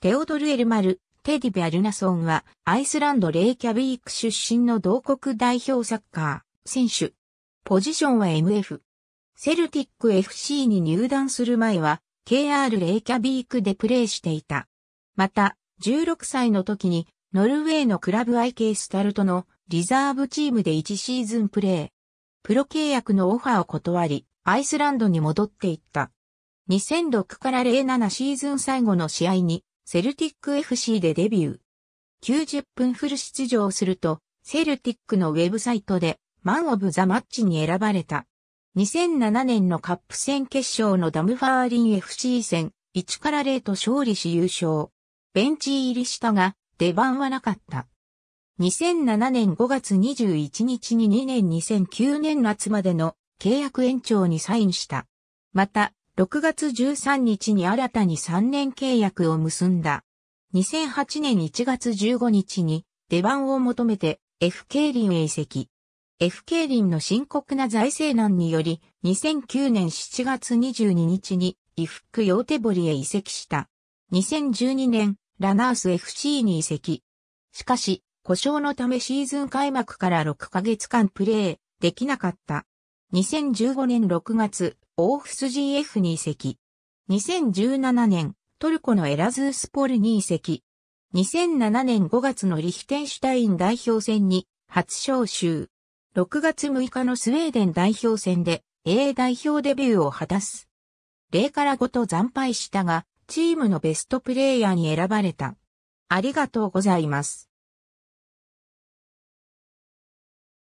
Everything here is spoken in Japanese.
テオドル・エルマル、テディ・ベアルナソンは、アイスランド・レイキャビーク出身の同国代表サッカー、選手。ポジションは MF。セルティック FC に入団する前は、KR レイキャビークでプレーしていた。また、16歳の時に、ノルウェーのクラブ IK スタルトのリザーブチームで1シーズンプレー。プロ契約のオファーを断り、アイスランドに戻っていった。2006から07シーズン最後の試合にセルティック FC でデビュー。90分フル出場すると、セルティックのウェブサイトで、マン・オブ・ザ・マッチに選ばれた。2007年のカップ戦決勝のダムファーリン FC 戦、1から0と勝利し優勝。ベンチ入りしたが、出番はなかった。2007年5月21日に2年2009年夏までの契約延長にサインした。また、6月13日に新たに3年契約を結んだ。2008年1月15日に出番を求めて FK 林へ移籍。FK 林の深刻な財政難により2009年7月22日に伊福テ手堀へ移籍した。2012年ラナース FC に移籍。しかし、故障のためシーズン開幕から6ヶ月間プレーできなかった。2015年6月、オーフス GF に移籍。2017年、トルコのエラズースポルに移籍。2007年5月のリヒテンシュタイン代表戦に初招集。6月6日のスウェーデン代表戦で A 代表デビューを果たす。0から5と惨敗したが、チームのベストプレイヤーに選ばれた。ありがとうございます。